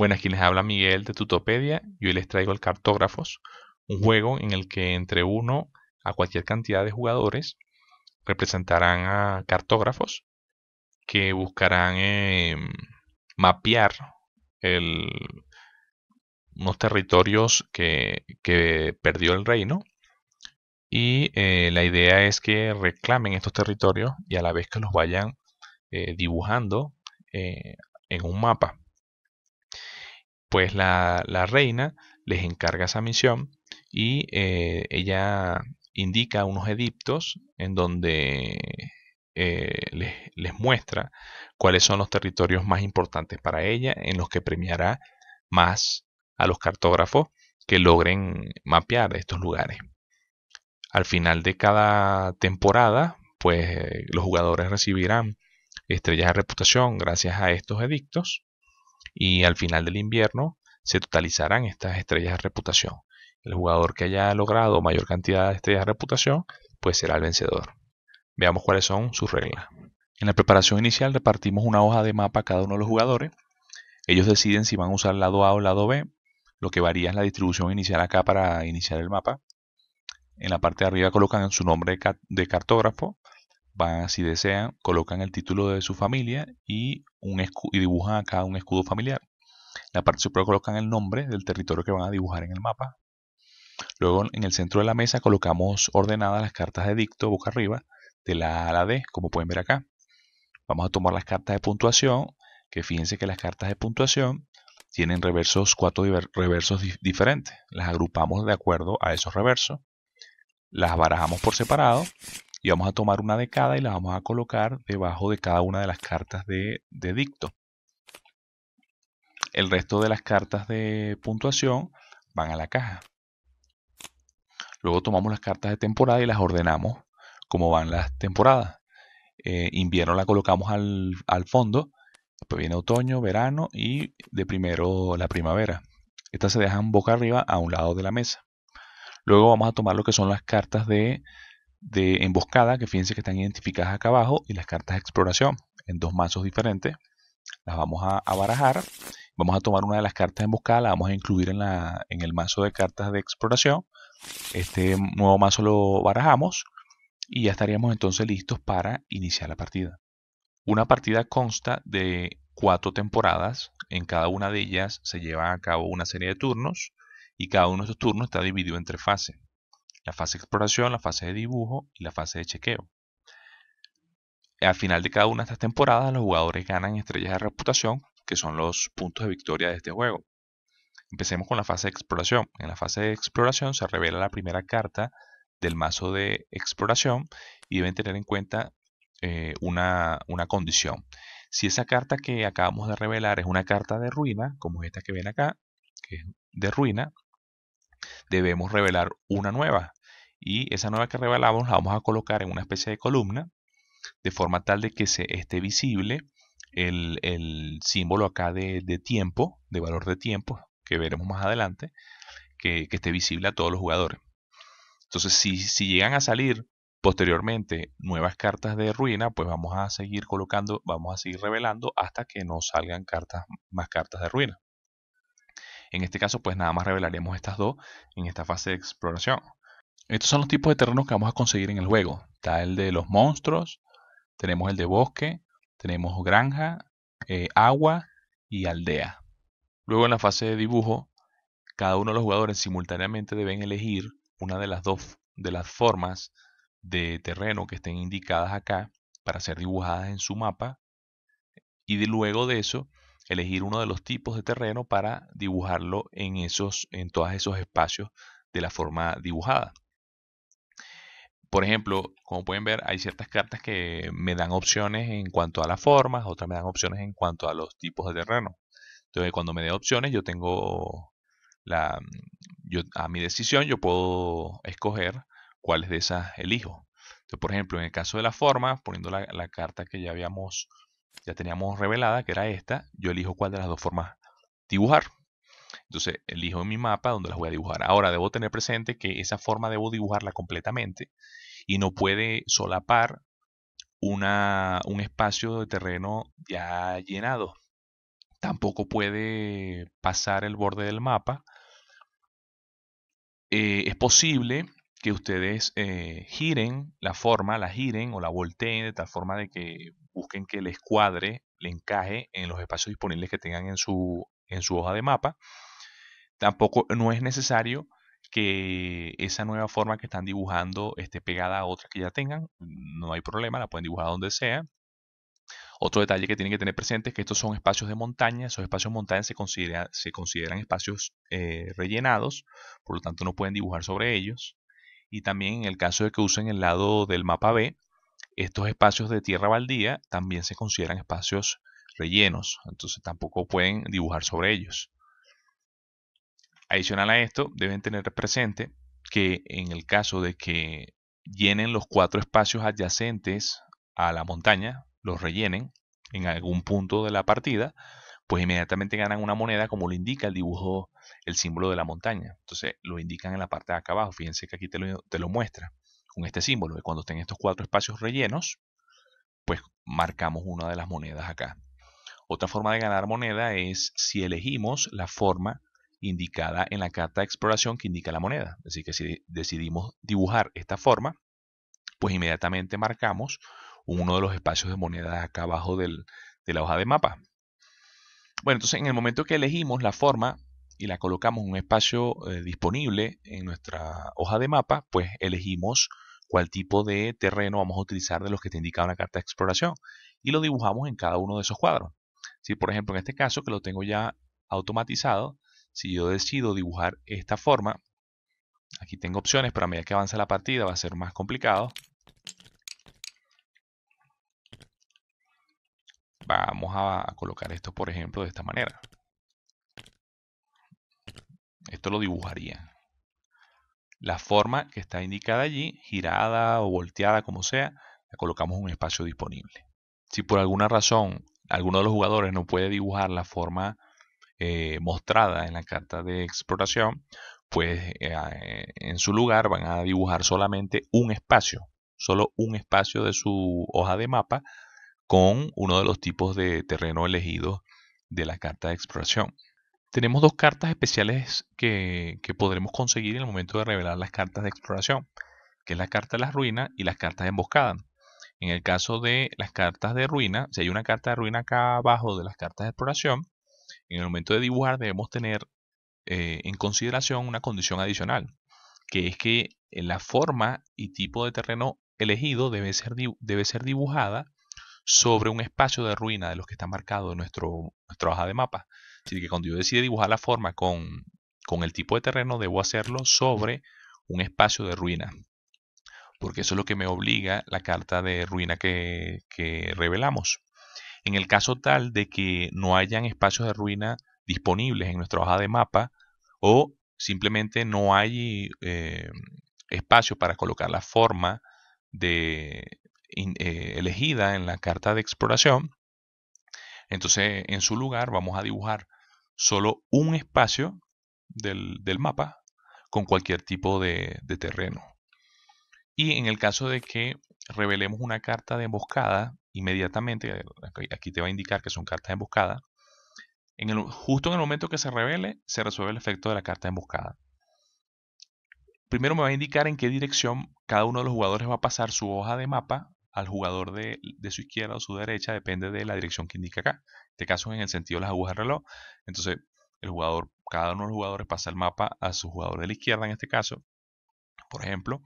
Bueno, aquí les habla Miguel de Tutopedia y hoy les traigo el Cartógrafos, un juego en el que entre uno a cualquier cantidad de jugadores representarán a cartógrafos que buscarán em, mapear unos territorios que, perdió el reino y eh, la idea es que reclamen estos territorios y a la vez que los vayan eh, dibujando eh, en un mapa pues la, reina les encarga esa misión y eh, ella indica unos edictos en donde eh, les, les, muestra cuáles son los territorios más importantes para ella, en los que premiará más a los cartógrafos que logren mapear estos lugares. Al final de cada temporada, pues los jugadores recibirán estrellas de reputación gracias a estos edictos y al final del invierno se totalizarán estas estrellas de reputación. El jugador que haya logrado mayor cantidad de estrellas de reputación, pues será el vencedor. Veamos cuáles son sus reglas. En la preparación inicial repartimos una hoja de mapa a cada uno de los jugadores. Ellos deciden si van a usar el lado A o lado B. Lo que varía es la distribución inicial acá para iniciar el mapa. En la parte de arriba colocan su nombre de cartógrafo van, si desean, colocan el título de su familia y, un y dibujan acá un escudo familiar. En la parte superior colocan el nombre del territorio que van a dibujar en el mapa. Luego en el centro de la mesa colocamos ordenadas las cartas de dicto boca arriba, de la A a la D, como pueden ver acá. Vamos a tomar las cartas de puntuación, que fíjense que las cartas de puntuación tienen reversos, cuatro reversos diferentes. Las agrupamos de acuerdo a esos reversos. Las barajamos por separado y vamos a tomar una de cada y la vamos a colocar debajo de cada una de las cartas de, dicto. El resto de las cartas de puntuación van a la caja. Luego tomamos las cartas de temporada y las ordenamos como van las temporadas. Eh, invierno la colocamos al, al, fondo, después viene otoño, verano y de primero la primavera. Estas se dejan boca arriba a un lado de la mesa. Luego vamos a tomar lo que son las cartas de de emboscada, que fíjense que están identificadas acá abajo, y las cartas de exploración en dos mazos diferentes. Las vamos a, barajar. Vamos a tomar una de las cartas de emboscada, la vamos a incluir en, la, en el mazo de cartas de exploración. Este nuevo mazo lo barajamos y ya estaríamos entonces listos para iniciar la partida. Una partida consta de cuatro temporadas. En cada una de ellas se lleva a cabo una serie de turnos y cada uno de estos turnos está dividido tres fases la fase de exploración, la fase de dibujo y la fase de chequeo. Al final de cada una de estas temporadas, los jugadores ganan estrellas de reputación, que son los puntos de victoria de este juego. Empecemos con la fase de exploración. En la fase de exploración se revela la primera carta del mazo de exploración y deben tener en cuenta eh, una, una condición. Si esa carta que acabamos de revelar es una carta de ruina, como esta que ven acá, que es de ruina, debemos revelar una nueva. Y esa nueva que revelamos la vamos a colocar en una especie de columna, de forma tal de que se esté visible el, símbolo acá de, de, tiempo, de valor de tiempo, que veremos más adelante, que, esté visible a todos los jugadores. Entonces, si, llegan a salir Posteriormente, nuevas cartas de ruina, pues vamos a seguir colocando, vamos a seguir revelando hasta que no salgan cartas, más cartas de ruina. En este caso, pues nada más revelaremos estas dos en esta fase de exploración. Estos son los tipos de terrenos que vamos a conseguir en el juego. Está el de los monstruos, tenemos el de bosque, tenemos granja, eh, agua y aldea. Luego en la fase de dibujo, cada uno de los jugadores simultáneamente deben elegir una de las dos de las formas de terreno que estén indicadas acá para ser dibujadas en su mapa. Y luego de eso elegir uno de los tipos de terreno para dibujarlo en, esos, en todos esos espacios de la forma dibujada. Por ejemplo, como pueden ver, hay ciertas cartas que me dan opciones en cuanto a las formas, otras me dan opciones en cuanto a los tipos de terreno. Entonces, cuando me dé opciones, yo tengo la, a mi decisión, yo puedo escoger cuáles de esas elijo. Entonces, por ejemplo, en el caso de la forma, poniendo la, la carta que ya habíamos ya teníamos revelada que era esta, yo elijo cuál de las dos formas dibujar. Entonces elijo mi mapa donde las voy a dibujar. Ahora debo tener presente que esa forma debo dibujarla completamente y no puede solapar un espacio de terreno ya llenado. Tampoco puede pasar el borde del mapa. Eh, es posible que ustedes eh, giren la forma, la giren o la volteen de tal forma de que busquen que les cuadre, le encaje en los espacios disponibles que tengan en su, en su hoja de mapa. Tampoco no es necesario que esa nueva forma que están dibujando esté pegada a otra que ya tengan. No hay problema, la pueden dibujar donde sea. Otro detalle que tienen que tener presente es que estos son espacios de montaña. Esos espacios de montaña se, se consideran espacios eh, rellenados, por lo tanto no pueden dibujar sobre ellos. Y también en el caso de que usen el lado del mapa B, estos espacios de tierra baldía también se consideran espacios rellenos, entonces tampoco pueden dibujar sobre ellos. Adicional a esto, deben tener presente que en el caso de que llenen los cuatro espacios adyacentes a la montaña, los rellenen en algún punto de la partida, pues inmediatamente ganan una moneda como lo indica el dibujo, el símbolo de la montaña. Entonces lo indican en la parte de acá abajo. Fíjense que aquí te lo, te lo muestra con este símbolo. Y cuando estén estos cuatro espacios rellenos, pues marcamos una de las monedas acá. Otra forma de ganar moneda es si elegimos la forma indicada en la carta de exploración que indica la moneda. Es decir, que si decidimos dibujar esta forma, pues inmediatamente marcamos uno de los espacios de monedas acá abajo del, de la hoja de mapa. Bueno, entonces en el momento que elegimos la forma, y la colocamos en un espacio eh, disponible en nuestra hoja de mapa, pues elegimos cuál tipo de terreno vamos a utilizar de los que te indica la carta de exploración y lo dibujamos en cada uno de esos cuadros. Si por ejemplo en este caso que lo tengo ya automatizado, si yo decido dibujar esta forma, aquí tengo opciones, pero a medida que avanza la partida va a ser más complicado. Vamos a colocar esto por ejemplo de esta manera. Esto lo dibujaría. La forma que está indicada allí, girada o volteada, como sea, la colocamos un espacio disponible. Si por alguna razón alguno de los jugadores no puede dibujar la forma eh, mostrada en la carta de exploración, pues eh, eh, en su lugar van a dibujar solamente un espacio, solo un espacio de su hoja de mapa con uno de los tipos de terreno elegidos de la carta de exploración. Tenemos dos cartas especiales que, podremos conseguir en el momento de revelar las cartas de exploración, que es la carta de las ruinas y las cartas de emboscada. En el caso de las cartas de ruina, si hay una carta de ruina acá abajo de las cartas de exploración, en el momento de dibujar debemos tener eh, en consideración una condición adicional, que es que eh, la forma y tipo de terreno elegido debe ser, debe ser dibujada sobre un espacio de ruina de los que está marcado en nuestro, nuestra hoja de mapa. Así que cuando yo decido dibujar la forma con, el tipo de terreno, debo hacerlo sobre un espacio de ruina. Porque eso es lo que me obliga la carta de ruina que, revelamos. En el caso tal de que no hayan espacios de ruina disponibles en nuestra hoja de mapa o simplemente no hay eh, espacio para colocar la forma eh, elegida en la carta de exploración, entonces, en su lugar vamos a dibujar solo un espacio del, del mapa con cualquier tipo de, terreno. Y en el caso de que revelemos una carta de emboscada, inmediatamente, eh, aquí te va a indicar que son cartas de emboscada, en el, justo en el momento que se revele, se resuelve el efecto de la carta de emboscada. Primero me va a indicar en qué dirección cada uno de los jugadores va a pasar su hoja de mapa al jugador de, su izquierda o su derecha, depende de la dirección que indica acá. En este caso, en el sentido de las agujas del reloj. Entonces, el jugador, cada uno de los jugadores pasa el mapa a su jugador de la izquierda, en este caso, por ejemplo,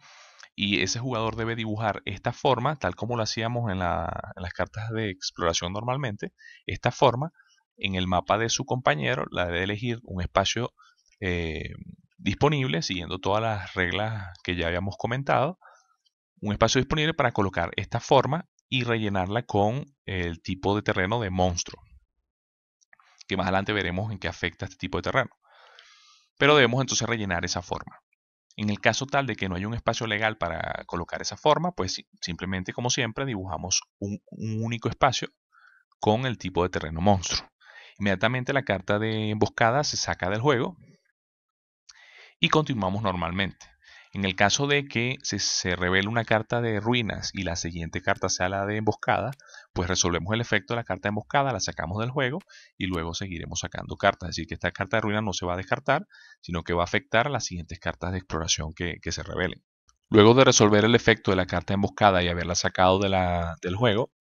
y ese jugador debe dibujar esta forma, tal como lo hacíamos en, las cartas de exploración normalmente, esta forma en el mapa de su compañero, la debe elegir un espacio eh, disponible, siguiendo todas las reglas que ya habíamos comentado, un espacio disponible para colocar esta forma y rellenarla con el tipo de terreno de monstruo, que más adelante veremos en qué afecta este tipo de terreno. Pero debemos entonces rellenar esa forma. En el caso tal de que no haya un espacio legal para colocar esa forma, pues simplemente, como siempre, dibujamos un, un único espacio con el tipo de terreno monstruo. Inmediatamente la carta de emboscada se saca del juego y continuamos normalmente. En el caso de que se, revele una carta de ruinas y la siguiente carta sea la de emboscada, pues resolvemos el efecto de la carta de emboscada, la sacamos del juego y luego seguiremos sacando cartas. Es decir, que esta carta de ruinas no se va a descartar, sino que va a afectar a las siguientes cartas de exploración que, se revelen. Luego de resolver el efecto de la carta de emboscada y haberla sacado de la, del juego,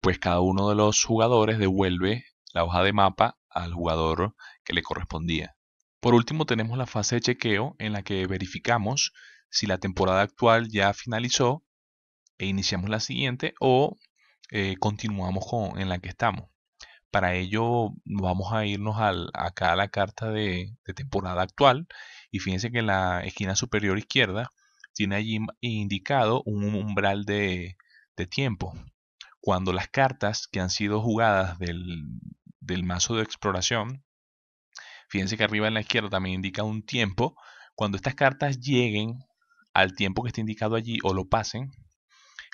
pues cada uno de los jugadores devuelve la hoja de mapa al jugador que le correspondía. Por último tenemos la fase de chequeo en la que verificamos si la temporada actual ya finalizó e iniciamos la siguiente o eh, continuamos con, en la que estamos. Para ello vamos a irnos acá a la carta de, temporada actual y fíjense que en la esquina superior izquierda tiene allí indicado un umbral de, tiempo. Cuando las cartas que han sido jugadas del, del mazo de exploración, fíjense que arriba en la izquierda también indica un tiempo, cuando estas cartas lleguen al tiempo que esté indicado allí o lo pasen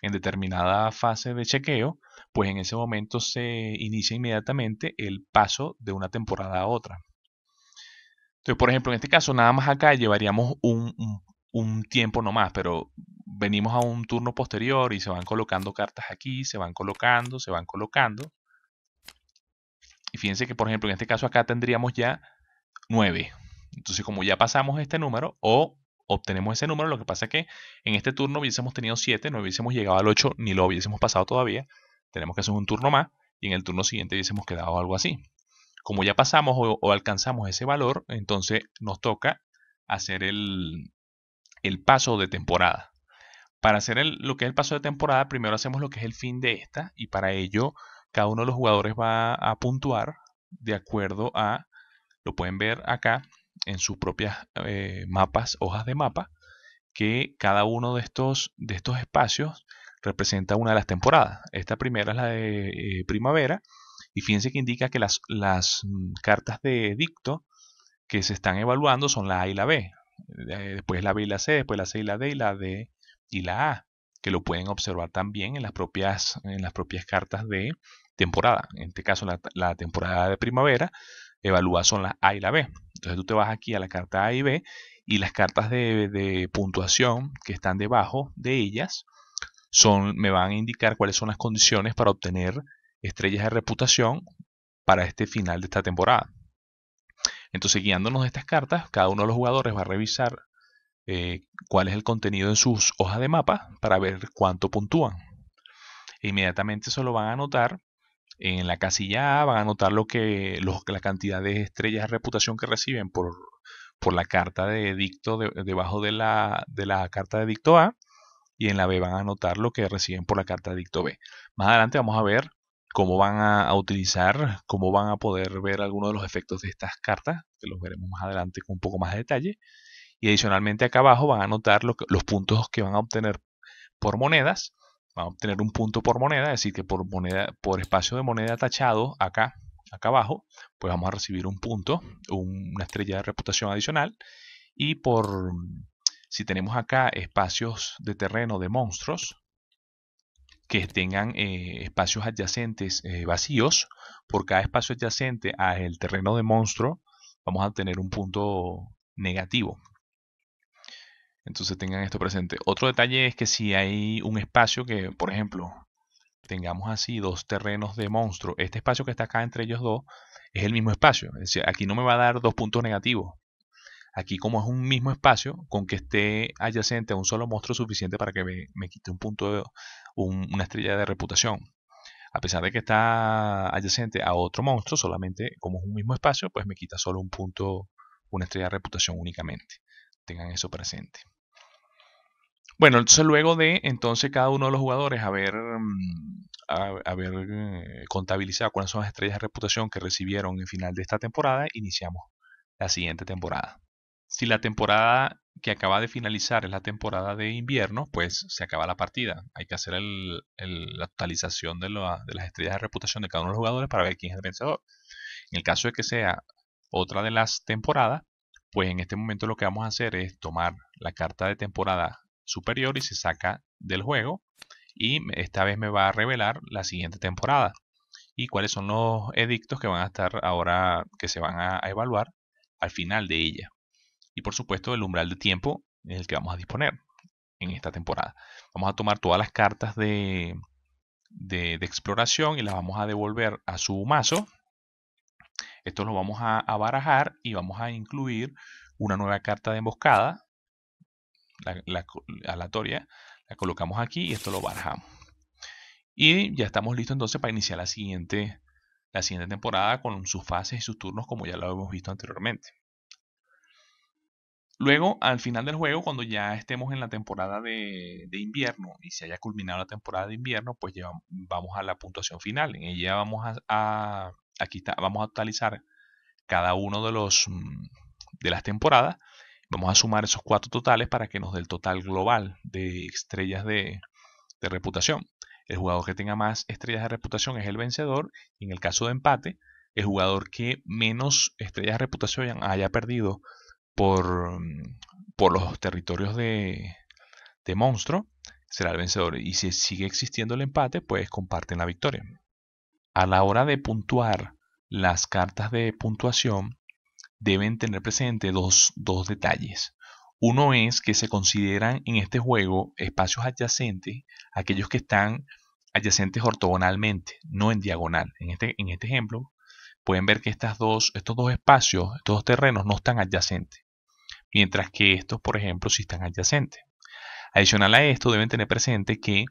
en determinada fase de chequeo, pues en ese momento se inicia inmediatamente el paso de una temporada a otra. Entonces, por ejemplo, en este caso, nada más acá llevaríamos un, tiempo un tiempo nomás, pero venimos a un turno posterior y se van colocando cartas aquí, se van colocando, se van colocando. Y fíjense que, por ejemplo, en este caso acá tendríamos ya 9. Entonces, como ya pasamos este número, o obtenemos ese número. Lo que pasa es que en este turno hubiésemos tenido 7, no hubiésemos llegado al 8, ni lo hubiésemos pasado todavía. Tenemos que hacer un turno más y en el turno siguiente hubiésemos quedado algo así. Como ya pasamos o, alcanzamos ese valor, entonces nos toca hacer el, paso de temporada. Para hacer lo que es el paso de temporada, primero hacemos lo que es el fin de esta y para ello cada uno de los jugadores va a puntuar de acuerdo a, lo pueden ver acá, en sus propias eh, mapas, hojas de mapa, que cada uno de estos, de estos espacios representa una de las temporadas. Esta primera es la de eh, primavera, y fíjense que indica que las, las mm, cartas de dicto que se están evaluando son la A y la B, después la B y la C, después la C y la D y la D y la A, que lo pueden observar también en las propias, en las propias cartas de temporada. En este caso, la, la temporada de primavera Evalúa son la A y la B. Entonces tú te vas aquí a la carta A y B y las cartas de, puntuación que están debajo de ellas son, me van a indicar cuáles son las condiciones para obtener estrellas de reputación para este final de esta temporada. Entonces, guiándonos de estas cartas, cada uno de los jugadores va a revisar eh, cuál es el contenido en sus hojas de mapa para ver cuánto puntúan. E inmediatamente se lo van a anotar en la casilla A van a notar lo que, la cantidad de estrellas de reputación que reciben por, la carta de edicto debajo de la, carta de dicto A. Y en la B van a notar lo que reciben por la carta de dicto B. Más adelante vamos a ver cómo van a, utilizar, cómo van a poder ver algunos de los efectos de estas cartas, que los veremos más adelante con un poco más de detalle. Y adicionalmente acá abajo van a notar los puntos que van a obtener por monedas Vamos a obtener un punto por moneda, es decir, que por, moneda, por espacio de moneda tachado acá, acá abajo, pues vamos a recibir un punto, una estrella de reputación adicional. Y por, si tenemos acá espacios de terreno de monstruos, que tengan eh, espacios adyacentes eh, vacíos, por cada espacio adyacente al terreno de monstruo, vamos a obtener un punto negativo. Entonces tengan esto presente. Otro detalle es que si hay un espacio que, por ejemplo, tengamos así dos terrenos de monstruo, este espacio que está acá entre ellos dos es el mismo espacio. Es decir, aquí no me va a dar dos puntos negativos. Aquí como es un mismo espacio, con que esté adyacente a un solo monstruo suficiente para que me, quite un punto, una estrella de reputación. A pesar de que está adyacente a otro monstruo, solamente como es un mismo espacio, pues me quita solo un punto, una estrella de reputación únicamente. Tengan eso presente. Bueno, entonces luego de entonces cada uno de los jugadores haber, haber mm, eh, contabilizado cuáles son las estrellas de reputación que recibieron en final de esta temporada, iniciamos la siguiente temporada. Si la temporada que acaba de finalizar es la temporada de invierno, pues se acaba la partida. Hay que hacer la actualización de, de las estrellas de reputación de cada uno de los jugadores para ver quién es el vencedor. En el caso de que sea otra de las temporadas, pues en este momento lo que vamos a hacer es tomar la carta de temporada superior y se saca del juego. Y esta vez me va a revelar la siguiente temporada y cuáles son los edictos que van a estar ahora, que se van a, evaluar al final de ella. Y por supuesto el umbral de tiempo en el que vamos a disponer en esta temporada. Vamos a tomar todas las cartas de, de, exploración y las vamos a devolver a su mazo. Esto lo vamos a barajar y vamos a incluir una nueva carta de emboscada la, aleatoria, la colocamos aquí y esto lo barajamos. Y ya estamos listos entonces para iniciar la siguiente, la siguiente temporada con sus fases y sus turnos como ya lo hemos visto anteriormente. Luego, al final del juego, cuando ya estemos en la temporada de, invierno y se haya culminado la temporada de invierno, pues vamos a la puntuación final. En ella vamos a, a aquí está, vamos a actualizar cada uno de los mm, de las temporadas Vamos a sumar esos cuatro totales para que nos dé el total global de estrellas de, reputación. El jugador que tenga más estrellas de reputación es el vencedor. Y en el caso de empate, el jugador que menos estrellas de reputación haya perdido por, los territorios de monstruo será el vencedor. Y si sigue existiendo el empate, pues comparten la victoria. A la hora de puntuar las cartas de puntuación, deben tener presente dos, detalles. Uno es que se consideran en este juego espacios adyacentes, aquellos que están adyacentes ortogonalmente, no en diagonal. En este, en este ejemplo, pueden ver que estas dos, estos dos espacios, estos dos terrenos no están adyacentes, mientras que estos, por ejemplo, sí están adyacentes. Adicional a esto, deben tener presente que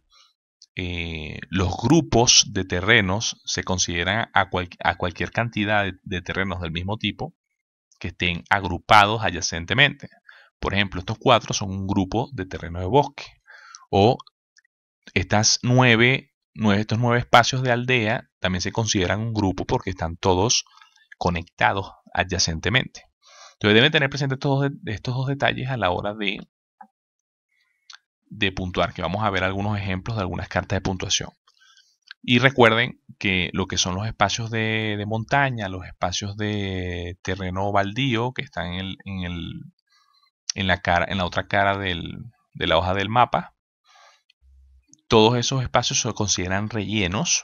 eh, los grupos de terrenos se consideran a, a cualquier cantidad de terrenos del mismo tipo que estén agrupados adyacentemente. Por ejemplo, estos cuatro son un grupo de terreno de bosque. O estas nueve, estos nueve espacios de aldea también se consideran un grupo porque están todos conectados adyacentemente. Entonces deben tener presentes estos, estos dos detalles a la hora de, de puntuar, que vamos a ver algunos ejemplos de algunas cartas de puntuación. Y recuerden que lo que son los espacios de, montaña, los espacios de terreno baldío que están en, la, otra cara de la hoja del mapa, todos esos espacios se consideran rellenos,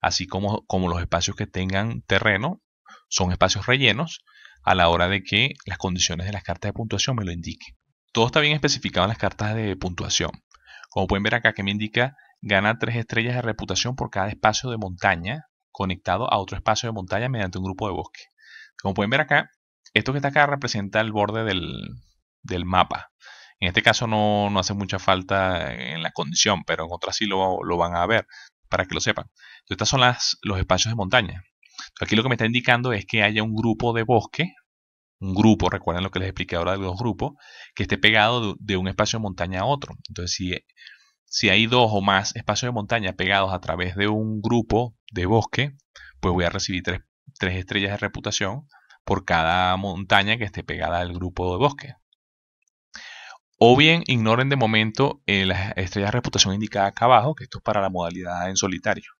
así como, como los espacios que tengan terreno son espacios rellenos a la hora de que las condiciones de las cartas de puntuación me lo indiquen. Todo está bien especificado en las cartas de puntuación. Como pueden ver acá que me indica Gana tres estrellas de reputación por cada espacio de montaña conectado a otro espacio de montaña mediante un grupo de bosque. Como pueden ver acá, esto que está acá representa el borde del, mapa. En este caso no, no, hace mucha falta en la condición, pero en otras sí lo, lo van a ver, para que lo sepan. Estos estas son las, los espacios de montaña. aquí lo que me está indicando es que haya un grupo de bosque, un grupo, recuerden lo que les expliqué ahora de los grupos, que esté pegado de, de un espacio de montaña a otro. Entonces, si si hay dos o más espacios de montaña pegados a través de un grupo de bosque, pues voy a recibir tres, estrellas de reputación por cada montaña que esté pegada al grupo de bosque. O bien ignoren de momento eh, las estrellas de reputación indicadas acá abajo, que esto es para la modalidad en solitario.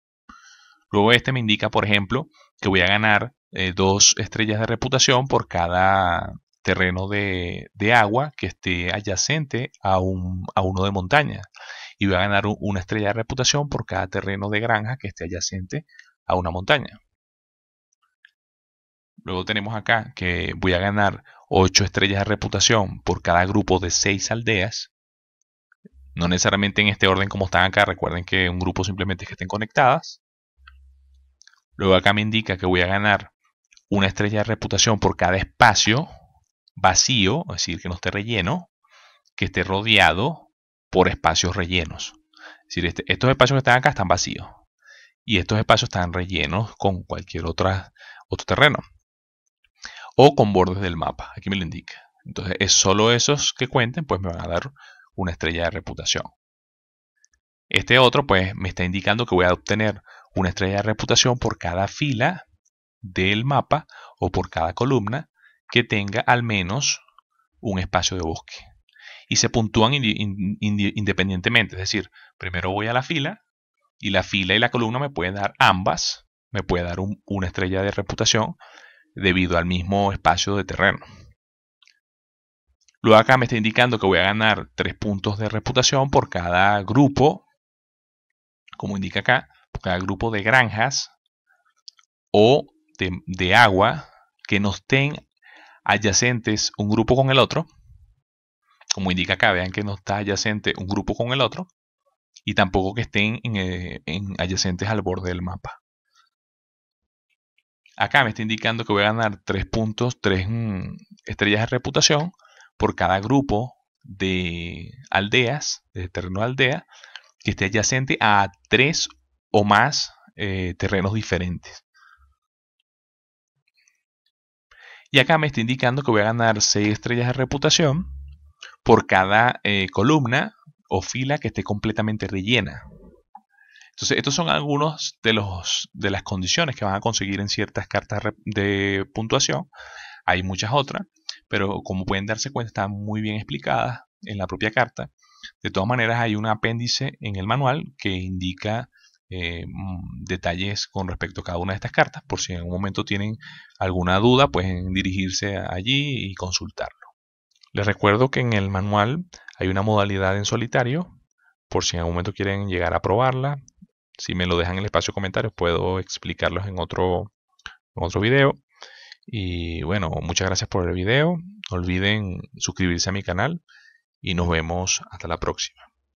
Luego este me indica, por ejemplo, que voy a ganar eh, dos estrellas de reputación por cada terreno de, agua que esté adyacente a, a uno de montaña y voy a ganar una estrella de reputación por cada terreno de granja que esté adyacente a una montaña. Luego tenemos acá que voy a ganar 8 estrellas de reputación por cada grupo de 6 aldeas. No necesariamente en este orden como están acá, recuerden que un grupo simplemente es que estén conectadas. Luego acá me indica que voy a ganar una estrella de reputación por cada espacio vacío, es decir, que no esté relleno, que esté rodeado por espacios rellenos. Es decir, este, estos espacios que están acá están vacíos y estos espacios están rellenos con cualquier otra, otro terreno o con bordes del mapa. Aquí me lo indica. Entonces, es solo esos que cuenten, pues me van a dar una estrella de reputación. Este otro, pues, me está indicando que voy a obtener una estrella de reputación por cada fila del mapa o por cada columna que tenga al menos un espacio de bosque y se puntúan independientemente. Es decir, primero voy a la fila y la fila y la columna me pueden dar ambas, me puede dar una estrella de reputación debido al mismo espacio de terreno. Luego acá me está indicando que voy a ganar tres puntos de reputación por cada grupo, como indica acá, por cada grupo de granjas o de, de agua que nos estén adyacentes un grupo con el otro, como indica acá, vean que no está adyacente un grupo con el otro y tampoco que estén en, eh, adyacentes al borde del mapa. Acá me está indicando que voy a ganar 3 puntos, 3 mm, estrellas de reputación por cada grupo de aldeas, de terreno de aldea, que esté adyacente a 3 o más eh, terrenos diferentes. Y acá me está indicando que voy a ganar 6 estrellas de reputación por cada eh, columna o fila que esté completamente rellena. Entonces, estos son algunos de, los, de las condiciones que van a conseguir en ciertas cartas de puntuación. Hay muchas otras, pero como pueden darse cuenta, están muy bien explicadas en la propia carta. De todas maneras, hay un apéndice en el manual que indica eh, mm, detalles con respecto a cada una de estas cartas. Por si en algún momento tienen alguna duda, pueden dirigirse allí y consultarlo. Les recuerdo que en el manual hay una modalidad en solitario, por si en algún momento quieren llegar a probarla. Si me lo dejan en el espacio de comentarios, puedo explicarlos en otro, otro video. Y bueno, muchas gracias por el video. No olviden suscribirse a mi canal y nos vemos hasta la próxima.